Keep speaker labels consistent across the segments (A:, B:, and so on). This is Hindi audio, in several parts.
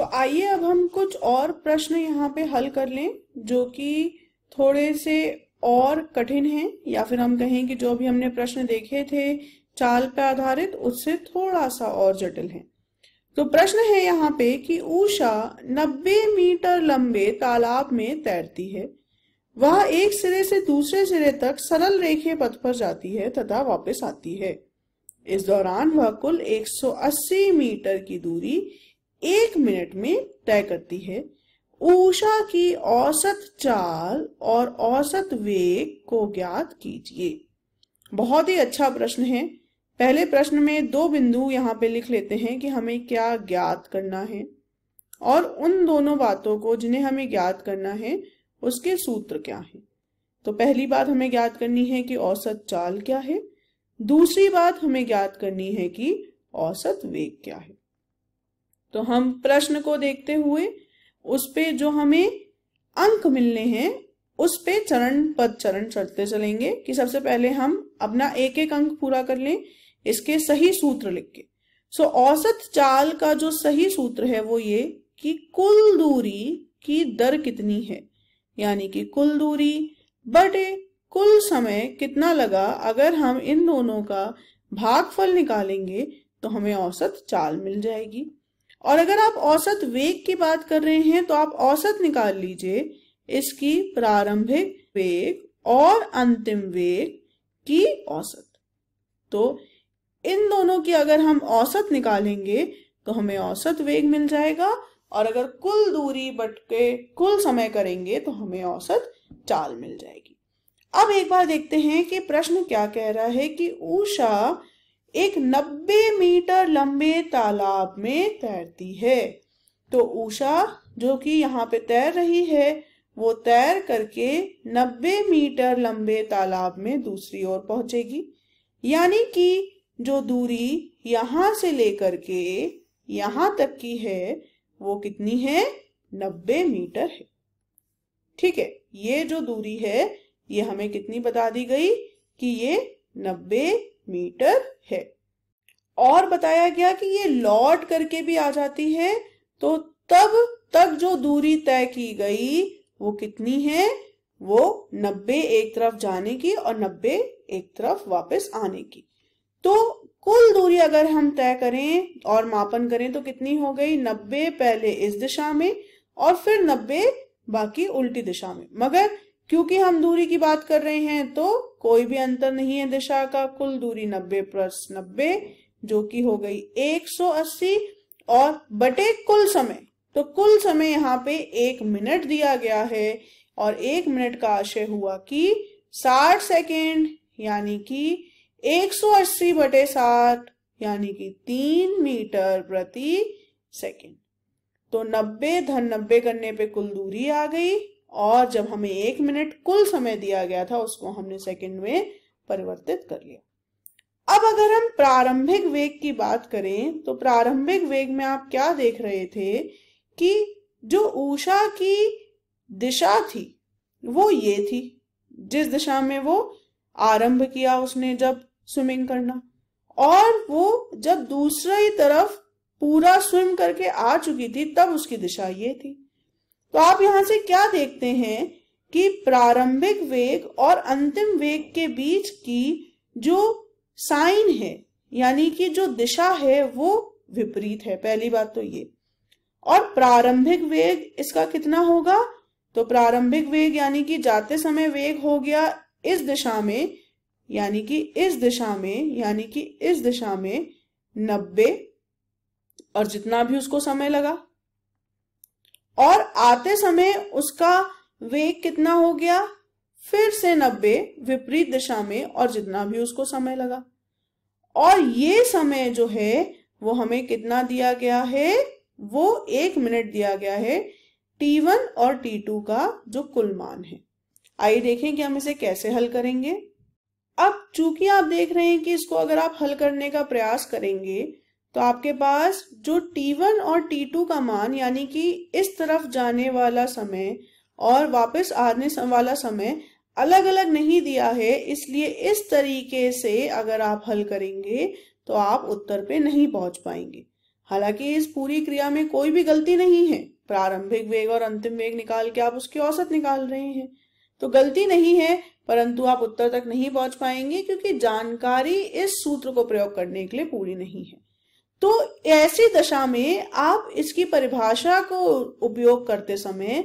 A: तो आइए अब हम कुछ और प्रश्न यहाँ पे हल कर लें जो कि थोड़े से और कठिन हैं या फिर हम कहें कि जो भी हमने प्रश्न देखे थे चाल पर आधारित उससे थोड़ा सा और जटिल है तो प्रश्न है यहाँ पे कि ऊषा 90 मीटर लंबे तालाब में तैरती है वह एक सिरे से दूसरे सिरे तक सरल रेखे पथ पर जाती है तथा वापस आती है इस दौरान वह कुल 180 मीटर की दूरी एक मिनट में तय करती है ऊषा की औसत चाल और औसत वेग को ज्ञात कीजिए बहुत ही अच्छा प्रश्न है पहले प्रश्न में दो बिंदु यहाँ पे लिख लेते हैं कि हमें क्या ज्ञात करना है और उन दोनों बातों को जिन्हें हमें ज्ञात करना है उसके सूत्र क्या हैं तो पहली बात हमें ज्ञात करनी है कि औसत चाल क्या है दूसरी बात हमें ज्ञात करनी है कि औसत वेग क्या है तो हम प्रश्न को देखते हुए उस पे जो हमें अंक मिलने हैं उस पे चरण पद चरण चढ़ते चलेंगे कि सबसे पहले हम अपना एक एक अंक पूरा कर लें इसके सही सूत्र लिख के सो औसत चाल का जो सही सूत्र है वो ये कि कुल दूरी की दर कितनी है यानी कि कुल दूरी बटे कुल समय कितना लगा अगर हम इन दोनों का भागफल निकालेंगे तो हमें औसत चाल मिल जाएगी और अगर आप औसत वेग की बात कर रहे हैं तो आप औसत निकाल लीजिए इसकी प्रारंभिक वेग और अंतिम वेग की औसत तो इन दोनों की अगर हम औसत निकालेंगे तो हमें औसत वेग मिल जाएगा और अगर कुल दूरी बट के कुल समय करेंगे तो हमें औसत चाल मिल जाएगी अब एक बार देखते हैं कि प्रश्न क्या कह रहा है कि ऊषा एक 90 मीटर लंबे तालाब में तैरती है तो उषा जो कि यहाँ पे तैर रही है वो तैर करके 90 मीटर लंबे तालाब में दूसरी ओर पहुंचेगी यानी कि जो दूरी यहाँ से लेकर के यहाँ तक की है वो कितनी है 90 मीटर है ठीक है ये जो दूरी है ये हमें कितनी बता दी गई कि ये नब्बे मीटर है और बताया गया कि ये लौट करके भी आ जाती है तो तब तक जो दूरी तय की गई वो कितनी है वो नब्बे एक तरफ जाने की और नब्बे एक तरफ वापस आने की तो कुल दूरी अगर हम तय करें और मापन करें तो कितनी हो गई नब्बे पहले इस दिशा में और फिर नब्बे बाकी उल्टी दिशा में मगर क्योंकि हम दूरी की बात कर रहे हैं तो कोई भी अंतर नहीं है दिशा का कुल दूरी नब्बे प्लस नब्बे जो कि हो गई एक सौ अस्सी और बटे कुल समय तो कुल समय यहाँ पे एक मिनट दिया गया है और एक मिनट का आशय हुआ कि साठ सेकेंड यानी कि एक सौ अस्सी बटे साठ यानी कि तीन मीटर प्रति सेकेंड तो नब्बे धन नब्बे करने पे कुल दूरी आ गई और जब हमें एक मिनट कुल समय दिया गया था उसको हमने सेकंड में परिवर्तित कर लिया अब अगर हम प्रारंभिक वेग की बात करें तो प्रारंभिक वेग में आप क्या देख रहे थे कि जो ऊषा की दिशा थी वो ये थी जिस दिशा में वो आरंभ किया उसने जब स्विमिंग करना और वो जब दूसरी तरफ पूरा स्विम करके आ चुकी थी तब उसकी दिशा ये थी तो आप यहां से क्या देखते हैं कि प्रारंभिक वेग और अंतिम वेग के बीच की जो साइन है यानी कि जो दिशा है वो विपरीत है पहली बात तो ये और प्रारंभिक वेग इसका कितना होगा तो प्रारंभिक वेग यानी कि जाते समय वेग हो गया इस दिशा में यानी कि इस दिशा में यानी कि इस दिशा में नब्बे और जितना भी उसको समय लगा और आते समय उसका वेग कितना हो गया फिर से नब्बे विपरीत दिशा में और जितना भी उसको समय लगा और ये समय जो है वो हमें कितना दिया गया है वो एक मिनट दिया गया है T1 और T2 का जो कुल मान है आइए देखें कि हम इसे कैसे हल करेंगे अब चूंकि आप देख रहे हैं कि इसको अगर आप हल करने का प्रयास करेंगे तो आपके पास जो T1 और T2 का मान यानी कि इस तरफ जाने वाला समय और वापस आने वाला समय अलग अलग नहीं दिया है इसलिए इस तरीके से अगर आप हल करेंगे तो आप उत्तर पे नहीं पहुंच पाएंगे हालांकि इस पूरी क्रिया में कोई भी गलती नहीं है प्रारंभिक वेग और अंतिम वेग निकाल के आप उसकी औसत निकाल रहे हैं तो गलती नहीं है परंतु आप उत्तर तक नहीं पहुंच पाएंगे क्योंकि जानकारी इस सूत्र को प्रयोग करने के लिए पूरी नहीं है तो ऐसी दशा में आप इसकी परिभाषा को उपयोग करते समय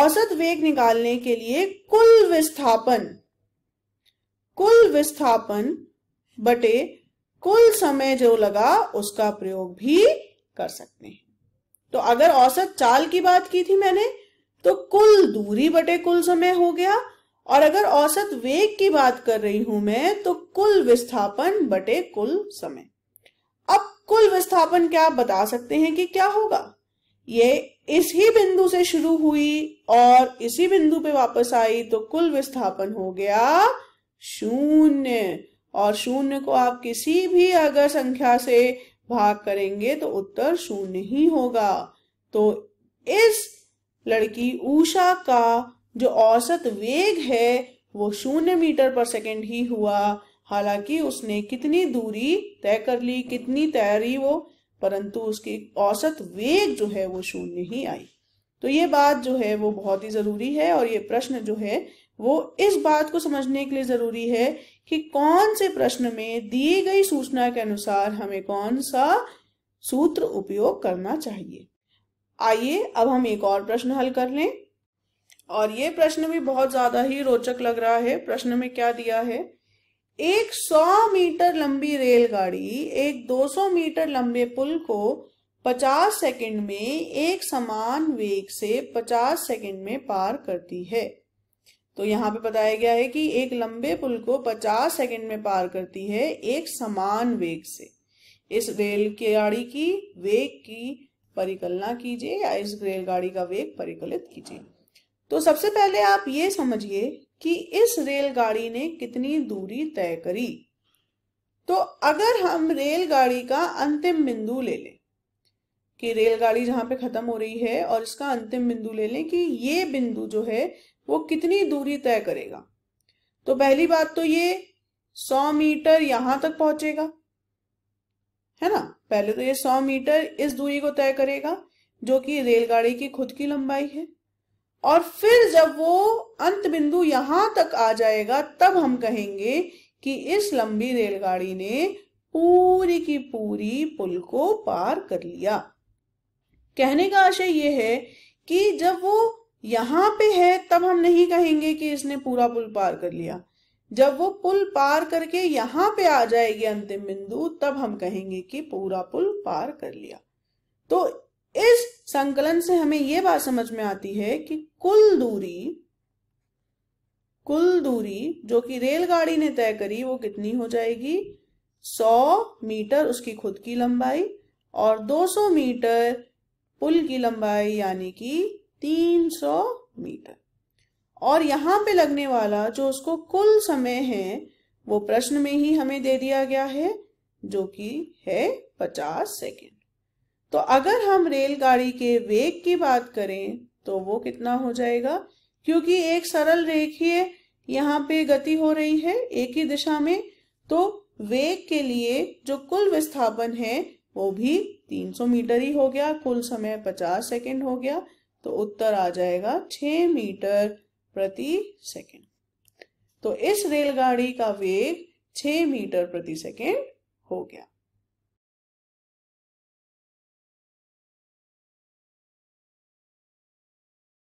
A: औसत वेग निकालने के लिए कुल विस्थापन कुल विस्थापन बटे कुल समय जो लगा उसका प्रयोग भी कर सकते हैं तो अगर औसत चाल की बात की थी मैंने तो कुल दूरी बटे कुल समय हो गया और अगर औसत वेग की बात कर रही हूं मैं तो कुल विस्थापन बटे कुल समय अब कुल विस्थापन क्या आप बता सकते हैं कि क्या होगा ये इस ही बिंदु से शुरू हुई और इसी बिंदु पे वापस आई तो कुल विस्थापन हो गया शून्य और शून्य को आप किसी भी अगर संख्या से भाग करेंगे तो उत्तर शून्य ही होगा तो इस लड़की उषा का जो औसत वेग है वो शून्य मीटर पर सेकंड ही हुआ हालांकि उसने कितनी दूरी तय कर ली कितनी तैयारी वो परंतु उसकी औसत वेग जो है वो शून्य ही आई तो ये बात जो है वो बहुत ही जरूरी है और ये प्रश्न जो है वो इस बात को समझने के लिए जरूरी है कि कौन से प्रश्न में दी गई सूचना के अनुसार हमें कौन सा सूत्र उपयोग करना चाहिए आइए अब हम एक और प्रश्न हल कर लें और ये प्रश्न भी बहुत ज्यादा ही रोचक लग रहा है प्रश्न में क्या दिया है एक 100 मीटर लंबी रेलगाड़ी एक 200 मीटर लंबे पुल को 50 सेकंड में एक समान वेग से 50 सेकंड में पार करती है तो यहाँ पे बताया गया है कि एक लंबे पुल को 50 सेकंड में पार करती है एक समान वेग से इस रेल की गाड़ी की वेग की परिकलना कीजिए या इस रेलगाड़ी का वेग परिकलित कीजिए तो सबसे पहले आप ये समझिए कि इस रेलगाड़ी ने कितनी दूरी तय करी तो अगर हम रेलगाड़ी का अंतिम बिंदु ले लें कि रेलगाड़ी जहां पे खत्म हो रही है और इसका अंतिम बिंदु ले लें कि ये बिंदु जो है वो कितनी दूरी तय करेगा तो पहली बात तो ये सौ मीटर यहां तक पहुंचेगा है ना पहले तो ये सौ मीटर इस दूरी को तय करेगा जो कि रेलगाड़ी की खुद की लंबाई है और फिर जब वो अंत बिंदु यहां तक आ जाएगा तब हम कहेंगे कि इस लंबी रेलगाड़ी ने पूरी की पूरी पुल को पार कर लिया कहने का आशय यह है कि जब वो यहाँ पे है तब हम नहीं कहेंगे कि इसने पूरा पुल पार कर लिया जब वो पुल पार करके यहाँ पे आ जाएगी अंतिम बिंदु तब हम कहेंगे कि पूरा पुल पार कर लिया तो इस संकलन से हमें यह बात समझ में आती है कि कुल दूरी कुल दूरी जो कि रेलगाड़ी ने तय करी वो कितनी हो जाएगी 100 मीटर उसकी खुद की लंबाई और 200 मीटर पुल की लंबाई यानी कि 300 मीटर और यहां पे लगने वाला जो उसको कुल समय है वो प्रश्न में ही हमें दे दिया गया है जो कि है 50 सेकेंड तो अगर हम रेलगाड़ी के वेग की बात करें तो वो कितना हो जाएगा क्योंकि एक सरल रेखीय यहाँ पे गति हो रही है एक ही दिशा में तो वेग के लिए जो कुल विस्थापन है वो भी 300 मीटर ही हो गया कुल समय 50 सेकंड हो गया तो उत्तर आ जाएगा 6 मीटर प्रति सेकंड तो इस रेलगाड़ी का वेग 6 मीटर प्रति सेकंड हो गया